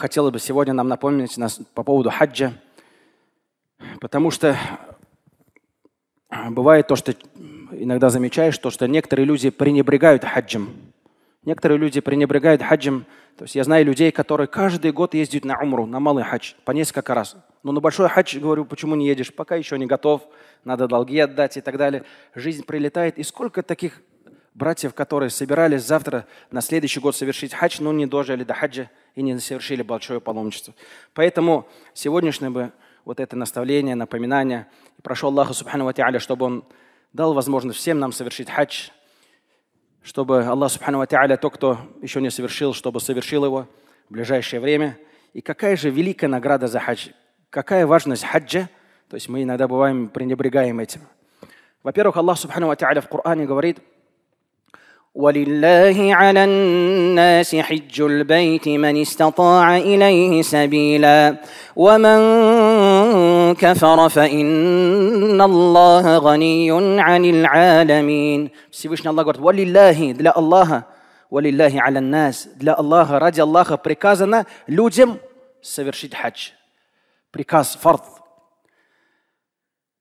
Хотелось бы сегодня нам напомнить нас по поводу хаджа, потому что бывает то, что иногда замечаешь, то, что некоторые люди пренебрегают хаджем. Некоторые люди пренебрегают хаджем. То есть я знаю людей, которые каждый год ездят на умру, на малый хадж, по несколько раз. Но на большой хадж, говорю, почему не едешь? Пока еще не готов, надо долги отдать и так далее. Жизнь прилетает. И сколько таких братьев, которые собирались завтра на следующий год совершить хадж, но не дожили до хаджа и не совершили большое паломничество. Поэтому сегодняшнее бы вот это наставление, напоминание, и прошу Аллаха Субхану Ва Ти'аля, чтобы Он дал возможность всем нам совершить хадж, чтобы Аллах Субхану Ва Ти'аля, тот, кто еще не совершил, чтобы совершил его в ближайшее время. И какая же великая награда за хадж, какая важность хаджа, то есть мы иногда бываем пренебрегаем этим. Во-первых, Аллах Субхану Ва Ти'аля в Коране говорит – ولله على الناس حج البيت من استطاع اليه سبيلا ومن كفر فان الله غني عن العالمين سيبوشنا الله говорит ولله دلا الله ولله على الناس دلا الله ради الله приказано людям совершить حج بركاز فرض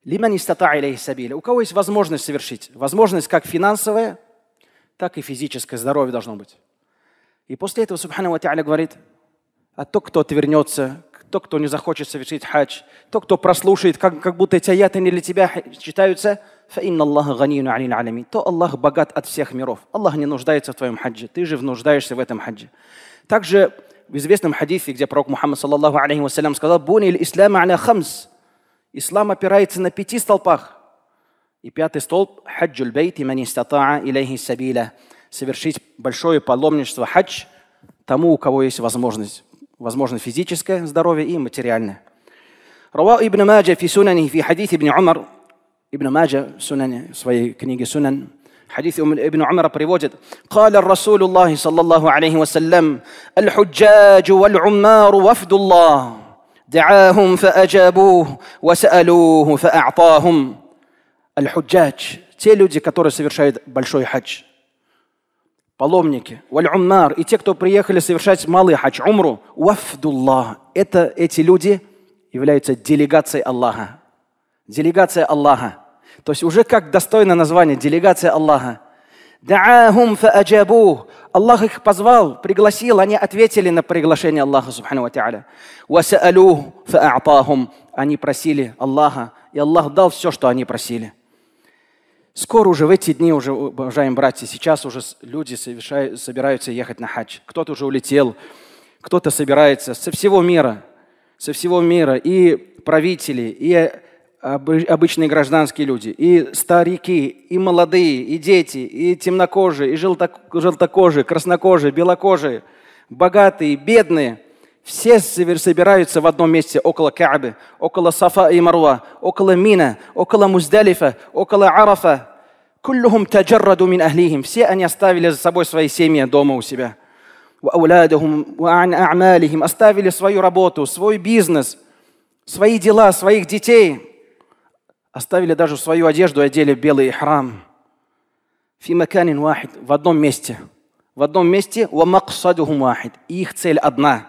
لمن استطاع اليه سبيلا وكويس кого есть возможность совершить возможность как финансовая так и физическое здоровье должно быть. И после этого Субхану Ва говорит, а то, кто отвернется, то, кто не захочет совершить хадж, то, кто прослушает, как, как будто эти аяты не для тебя читаются, то Аллах богат от всех миров. Аллах не нуждается в твоем хадже, ты же нуждаешься в этом хадже. Также в известном хадисе, где пророк Мухаммад саллаллаху алейхи сказал, «Буни ислам аля хамс». Ислам опирается на пяти столпах – и пятый столб – хаджуль бейти мани статаа илейхи сабиля. Совершить большое паломничество хадж тому, у кого есть возможность. Возможно, физическое здоровье и материальное. Рава Ибн Маджа фи сунани фи хадис Ибн Умар. Ибн Маджа в своей книге «Сунан» حديث ابن عمر بريفوجد قال الرسول الله صلى الله عليه وسلم الحجاج والعمار وفد الله دعاهم فأجابوه وسألوه فأعطاهم аль-худжач, те люди, которые совершают большой хадж, паломники, валь-уммар, и те, кто приехали совершать малый хадж, умру, вафдуллах. Это эти люди являются делегацией Аллаха. Делегация Аллаха. То есть уже как достойно название, делегация Аллаха. Даахум фааджабу. Аллах их позвал, пригласил, они ответили на приглашение Аллаха, субхану ва та'аля. Васаалу фаатахум. Они просили Аллаха, и Аллах дал все, что они просили. Скоро уже в эти дни, уже, уважаемые братья, сейчас уже люди совершают, собираются ехать на хадж. Кто-то уже улетел, кто-то собирается со всего мира, со всего мира, и правители, и э, обычные гражданские люди, и старики, и молодые, и дети, и темнокожие, и желтокожие, краснокожие, белокожие, богатые, бедные – все собираются в одном месте, около Каабы, около Сафа и Марва, около Мина, около Муздалифа, около Арафа. Куллюхум таджарраду мин ахлихим. Все они оставили за собой свои семьи дома у себя. Оставили свою работу, свой бизнес, свои дела, своих детей. Оставили даже свою одежду, одели белый храм. В одном месте. В одном месте. И их цель одна –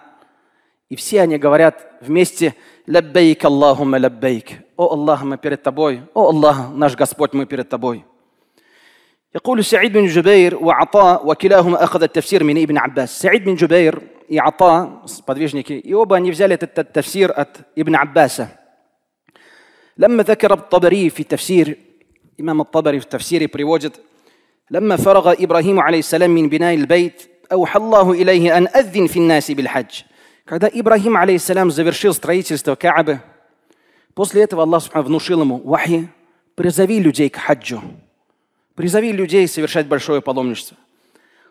И все они говорят вместе «Лаббейк, Аллахума, лаббейк». «О Аллах, мы перед Тобой! О Аллах, наш Господь, мы перед Тобой!» يقول سعيد بن جبير وعطاء وكلاهما أخذ التفسير من ابن عباس سعيد بن جبير и Ата, сподвижники, и оба они взяли этот тафсир от Ибн Аббаса. لما ذكر الطبري في تفسير إمام الطبري في تفسير приводит لما فرغ إبراهيم عليه السلام من بناء البيت أوحى الله إليه أن أذن في الناس بالحج Когда Ибрагим, алейсалям, завершил строительство Каабы, после этого Аллах внушил ему, «Вахи, призови людей к хаджу, призови людей совершать большое паломничество».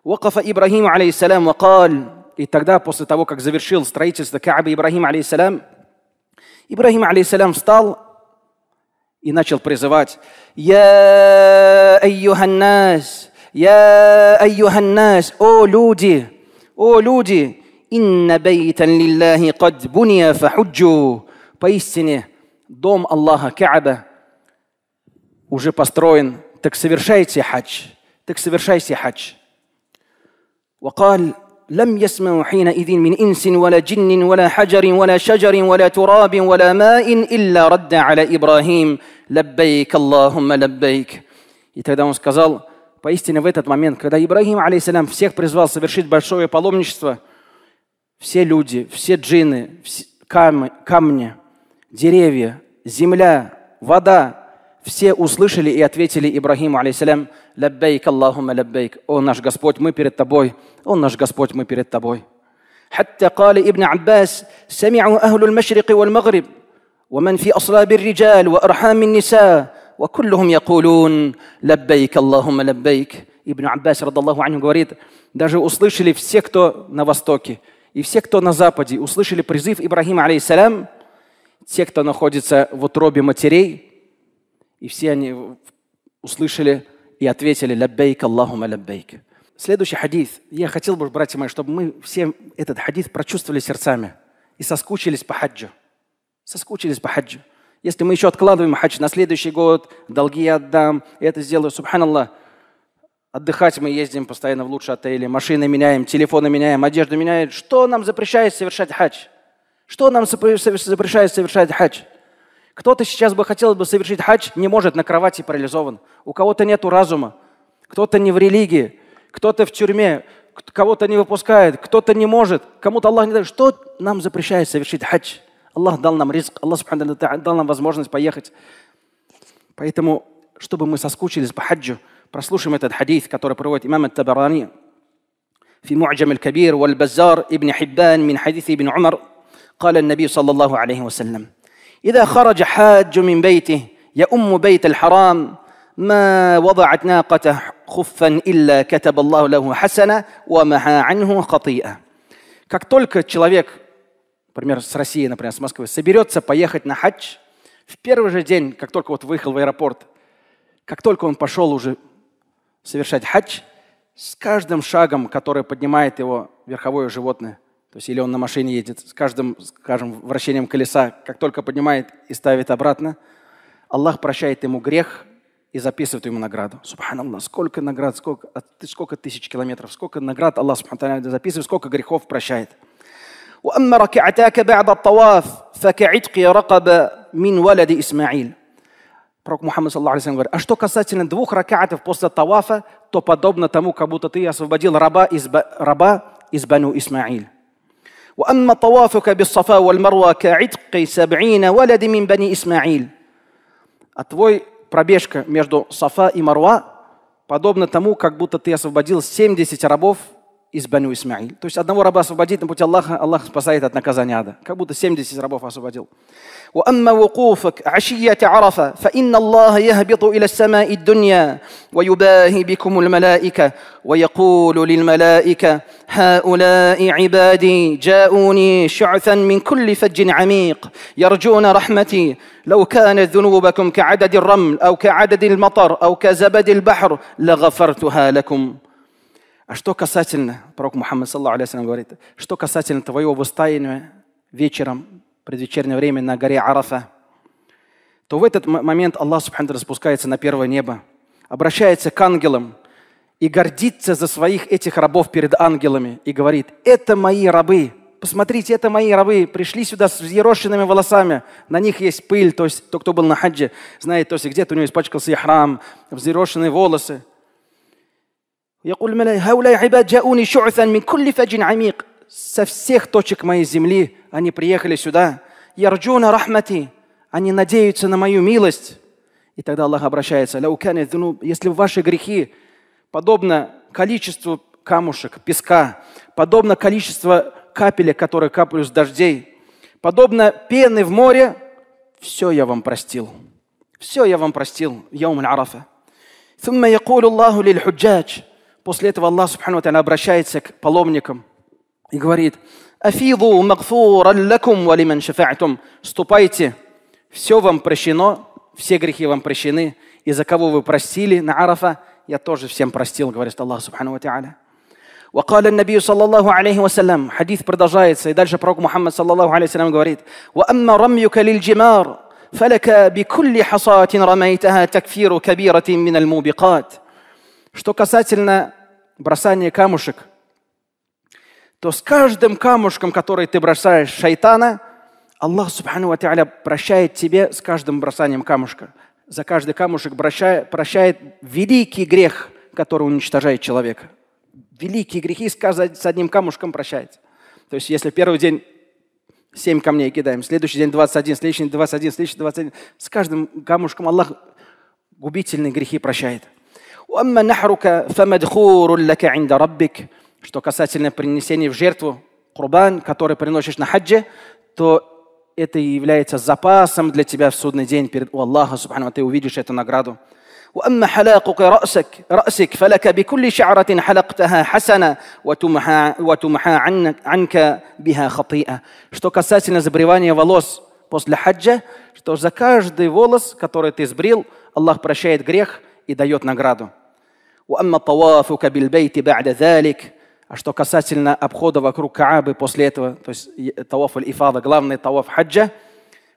Вакафа Ибрагим, алейсалям, вакаль, и тогда, после того, как завершил строительство Каабы Ибрагим, алейсалям, Ибрагим, алейсалям, встал и начал призывать «Я айюханнас, я айюханнас, о люди, о люди, إن بيتا لله قد بني فحجوا поистине дом Аллаха Кааба уже построен. Так совершайте хадж. Так совершайте хадж. وقال لم يسمعوا حينئذ من إنس ولا جن ولا حجر ولا شجر ولا تراب ولا ماء إلا رد على إبراهيم لبيك اللهم لبيك И тогда он сказал, поистине в этот момент, когда Ибрахим алейхиссалям всех призвал совершить большое паломничество – все люди, все джины, все камни, камни, деревья, земля, вода, все услышали и ответили Ибрагиму, алейсалям, «Лаббейк, Аллахума лаббейк». «О наш Господь, мы перед Тобой! О наш Господь, мы перед Тобой!» حتى قال ابن عباس سمعوا أهل المشرق والمغرب ومن في أصلاب الرجال وأرحام النساء وكلهم يقولون لبيك اللهم لبيك ابن عباس رضي الله عنه говорит даже услышали все кто на востоке и все, кто на Западе услышали призыв Ибрагима, алейсалям, те, кто находится в утробе матерей, и все они услышали и ответили «Лаббейк, Аллахума лаббейк». Следующий хадис. Я хотел бы, братья мои, чтобы мы все этот хадис прочувствовали сердцами и соскучились по хаджу. Соскучились по хаджу. Если мы еще откладываем хадж на следующий год, долги я отдам, это сделаю, субханаллах – Отдыхать мы ездим постоянно в лучшие отели, машины меняем, телефоны меняем, одежду меняем. Что нам запрещает совершать хадж? Что нам запрещает совершать хадж? Кто-то сейчас бы хотел бы совершить хадж, не может, на кровати парализован. У кого-то нет разума, кто-то не в религии, кто-то в тюрьме, кого-то не выпускает, кто-то не может, кому-то Аллах не дает. Что нам запрещает совершить хадж? Аллах дал нам риск, Аллах дал нам возможность поехать. Поэтому, чтобы мы соскучились по хаджу – Прослушаем этот хадис, который приводит имам Табарани في معجم الكبير والبزار ابن حبان من حديث ابن عمر قال النبي صلى الله عليه وسلم إذا خرج حاج من بيته يؤم بيت الحرام ما وضعت ناقته خفا إلا كتب الله له حسنة ومحى عنه خطيئة Как только человек, например, с России, например, с Москвы, соберется поехать на хадж, в первый же день, как только вот выехал в аэропорт, как только он пошел уже совершать хадж с каждым шагом, который поднимает его верховое животное. То есть или он на машине едет, с каждым, скажем, вращением колеса, как только поднимает и ставит обратно, Аллах прощает ему грех и записывает ему награду. Субханаллах, сколько наград, сколько, сколько тысяч километров, сколько наград Аллах записывает, сколько грехов прощает. وأما ركعتاك بعد الطواف فكعتق رقبة من ولد إسماعيل Пророк Мухаммад саллаху говорит, а что касательно двух ракатов после тавафа, то подобно тому, как будто ты освободил раба из, раба из Бану Исмаиль. وأما طوافك بالصفا والمروة كعتق سبعين ولد من بني إسماعيل А твой пробежка между Сафа и Марва подобно тому, как будто ты освободил 70 рабов из Бану Исмаил. То есть одного раба освободить на пути Аллаха, Аллах спасает от наказания ада. Как будто 70 рабов освободил. وأما وقوفك عشية عرفة فإن الله يهبط إلى السماء الدنيا ويباهي بكم الملائكة ويقول للملائكة هؤلاء عبادي جاءوني شعثا من كل فج عميق يرجون رحمتي لو كانت ذنوبكم كعدد الرمل أو كعدد المطر أو كزبد البحر لغفرتها لكم А что касательно, пророк Мухаммад саллаху алейхи говорит, что касательно твоего выстаяния вечером, предвечернее время на горе Арафа, то в этот момент Аллах Субхану распускается на первое небо, обращается к ангелам и гордится за своих этих рабов перед ангелами и говорит, это мои рабы, посмотрите, это мои рабы, пришли сюда с ерошенными волосами, на них есть пыль, то есть тот, кто был на хаджи, знает, то есть где-то у него испачкался храм, взъерошенные волосы. يقول الملائكة هؤلاء عباد جاءوني شعثا من كل فج عميق со точек моей земли они приехали сюда. Ярджуна рахмати. Они надеются на мою милость. И тогда Аллах обращается. Если ваши грехи подобно количеству камушек, песка, подобно количеству капелек, которые капают с дождей, подобно пены в море, все я вам простил. Все я вам простил. Яум аль-Арафа. ثم يقول الله للحجاج После этого Аллах Субхану обращается к паломникам и говорит, «Афиду магфуран лакум валиман шафа'тум» «Ступайте, все вам прощено, все грехи вам прощены, и за кого вы простили на Арафа, я тоже всем простил», говорит Аллах Субхану Ва وقال النبي صلى الله عليه وسلم حديث продолжается и дальше пророк Мухаммад صلى الله عليه وسلم говорит وأما رميك للجمار فلك بكل حصاة رميتها تكفير كبيرة من الموبقات Что касательно бросания камушек, то с каждым камушком, который ты бросаешь шайтана, Аллах Субхану Ва прощает тебе с каждым бросанием камушка. За каждый камушек прощает, прощает великий грех, который уничтожает человека. Великие грехи с одним камушком прощается. То есть если первый день семь камней кидаем, следующий день 21, следующий день 21, следующий 21, с каждым камушком Аллах губительные грехи прощает. واما نحرك فمدخور لك عند ربك Что касательно принесения в жертву курбан, который приносишь на хаджи, то это является запасом для тебя в судный день перед у Аллаха, субхану, ты увидишь эту награду. وأما حلاقك رأسك رأسك فلك بكل شعرة حلقتها حسنة وتمحى وتمحى عنك عنك بها خطيئة. Что касательно забривания волос после хаджа, что за каждый волос, который ты сбрил, Аллах прощает грех и дает награду. وأما طوافك بالبيت بعد ذلك а что касательно обхода вокруг Каабы после этого, то есть таваф аль-Ифада, главный таваф хаджа,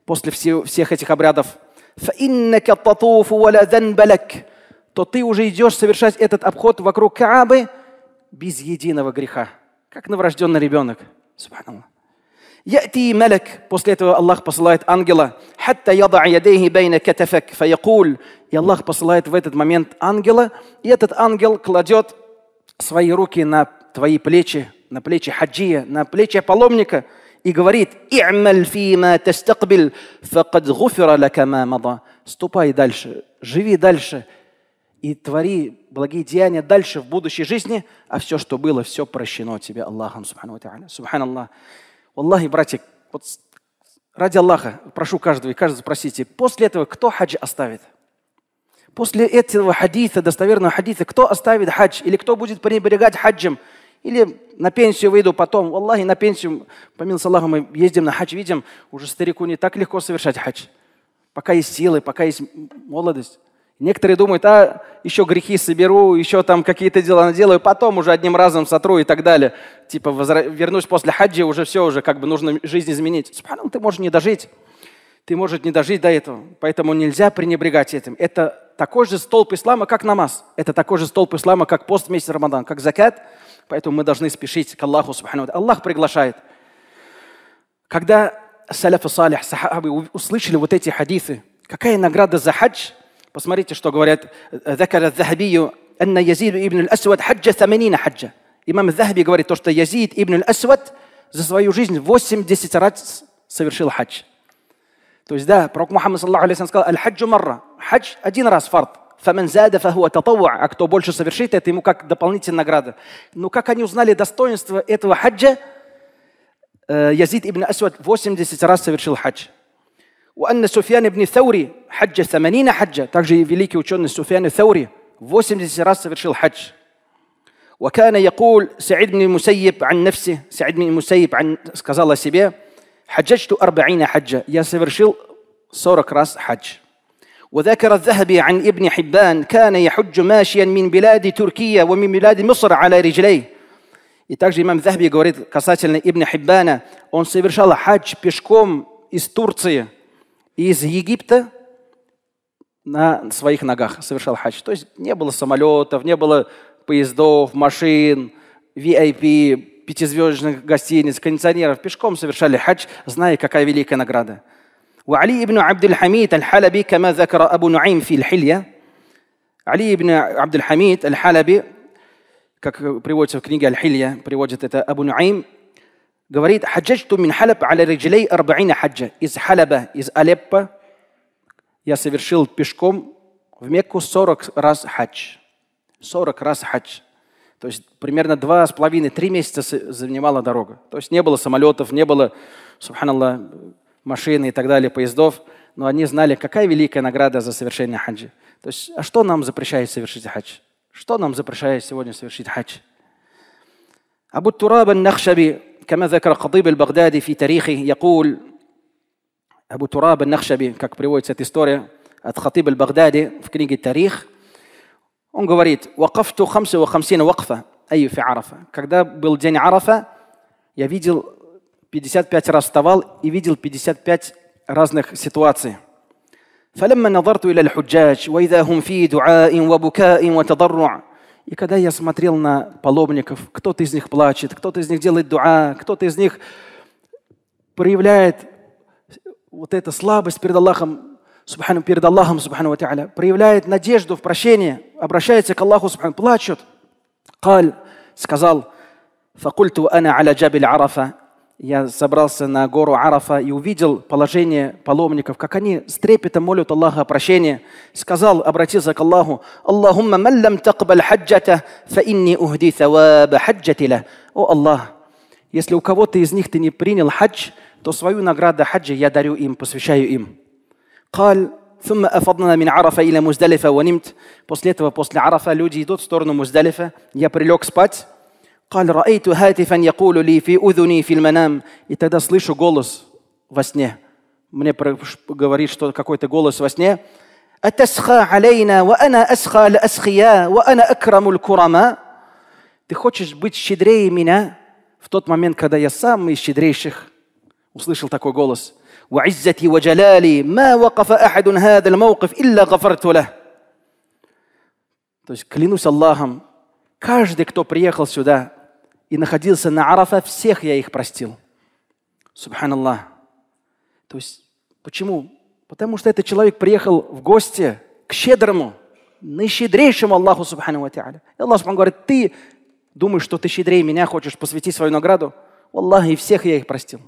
после всех этих обрядов, то ты уже идешь совершать этот обход вокруг Каабы без единого греха, как новорожденный ребенок. Субханаллах. يأتي ملك после этого Аллах посылает ангела حتى يضع يديه بين كتفك فيقول и Аллах посылает в этот момент ангела и этот ангел кладет свои руки на твои плечи на плечи хаджия на плечи паломника и говорит «И'маль фима тастакбил, факад гуфира лака мада». Ступай дальше, живи дальше и твори благие деяния дальше в будущей жизни, а все, что было, все прощено тебе Аллахом. Субхану Субханаллах. Аллахи, братья, вот ради Аллаха, прошу каждого и каждого спросите, после этого кто хадж оставит? После этого хадиса, достоверного хадиса, кто оставит хадж? Или кто будет пренебрегать хаджем? Или на пенсию выйду потом. Аллахи, на пенсию, помимо Аллаха, мы ездим на хадж, видим, уже старику не так легко совершать хадж. Пока есть силы, пока есть молодость. Некоторые думают, а еще грехи соберу, еще там какие-то дела наделаю, потом уже одним разом сотру и так далее. Типа возра... вернусь после хаджи, уже все, уже как бы нужно жизнь изменить. Субхану, ты можешь не дожить. Ты можешь не дожить до этого. Поэтому нельзя пренебрегать этим. Это такой же столб ислама, как намаз. Это такой же столб ислама, как пост месяц Рамадан, как закят. Поэтому мы должны спешить к Аллаху. Субхану. Аллах приглашает. Когда саляфы салих, сахабы услышали вот эти хадисы, какая награда за хадж – Посмотрите, что говорят э, Закара Захабию, Анна Язид ибн асвад хаджа саманина хаджа. Имам Захаби говорит то, что Язид ибн асвад за свою жизнь 80 раз совершил хадж. То есть, да, пророк Мухаммад саллаху алейхи сказал, аль-хаджу марра, хадж один раз фарт, фамен зада фахуа татаву, а кто больше совершит, это ему как дополнительная награда. Но как они узнали достоинство этого хаджа, э, Язид ибн Асвад 80 раз совершил хадж. وأن سفيان بن ثوري حج ثمانين حجة تجي فيليكي وشون سفيان الثوري فوسم سراسة في الحج وكان يقول سعيد بن المسيب عن نفسه سعيد بن المسيب عن كذا سيبية حججت أربعين حجة يا سفرشيل سورك راس حج وذكر الذهبي عن ابن حبان كان يحج ماشيا من بلاد تركيا ومن بلاد مصر على رجليه يتاج إمام ذهبي قريت قصاتنا ابن حبانة أن سيفر حج بشكوم из Турции из Египта на своих ногах совершал хадж. То есть не было самолетов, не было поездов, машин, VIP, пятизвездочных гостиниц, кондиционеров. Пешком совершали хадж, зная, какая великая награда. وعلي بن عبد الحميد الحلبي كما ذكر أبو نعيم في الحلية علي بن عبد الحميد الحلبي как приводится в книге Аль-Хилья, приводит это Абу Нуайм, говорит, «Хаджаджту мин халаб аля риджлей арбаина хаджа». Из Халаба, из Алеппа, я совершил пешком в Мекку 40 раз хадж. 40 раз хадж. То есть примерно два с половиной, три месяца занимала дорога. То есть не было самолетов, не было, субханаллах, машин и так далее, поездов. Но они знали, какая великая награда за совершение хаджа, То есть, а что нам запрещает совершить хадж? Что нам запрещает сегодня совершить хадж? Абу Турабан Нахшаби كما ذكر الخطيب البغدادي في تاريخه يقول ابو تراب النخشبي كاك بريويت سيت الخطيب البغدادي في كنيق التاريخ ونقوريت وقفت 55 وقفه اي في عرفه كذا بيل دين عرفه يا فيديل 55 راس طوال اي فيديل 55 разных ситуаций فلما نظرت الى الحجاج واذا هم في دعاء وبكاء وتضرع И когда я смотрел на паломников, кто-то из них плачет, кто-то из них делает дуа, кто-то из них проявляет вот эту слабость перед Аллахом, субхану, перед Аллахом, субхану та'аля, проявляет надежду в прощении, обращается к Аллаху, субхану, плачет. Каль сказал, فقلت أنا على جبل عرفة я собрался на гору Арафа и увидел положение паломников, как они с трепетом молят Аллаха о прощении. Сказал, обратился к Аллаху, «Аллахумма маллам тaqбал хаджата, фа инни ухди саваба хаджатиля». «О Аллах, если у кого-то из них ты не принял хадж, то свою награду хаджа я дарю им, посвящаю им». قال ثم أفضنا من عرفة إلى مزدلفة ونمت. После этого, после Арафа, люди идут в сторону Муздалифа. Я прилег спать. قال رأيت هاتفا يقول لي في أذني في المنام и тогда слышу голос во сне мне говорит что какой-то голос во сне أتسخى علينا وأنا أسخى لأسخيا وأنا أكرم الكرماء Ты хочешь быть щедрее меня в тот момент, когда я сам из щедрейших? Услышал такой голос. وعزتي وجلالي ما وقف أحد هذا الموقف إلا غفرت له. То есть клянусь Аллахом, каждый, кто приехал сюда, и находился на Арафа, всех я их простил. Субханаллах. То есть, почему? Потому что этот человек приехал в гости к щедрому, наищедрейшему Аллаху Субхану Ва И Аллах Субхану говорит, ты думаешь, что ты щедрее меня, хочешь посвятить свою награду? Аллах, и всех я их простил.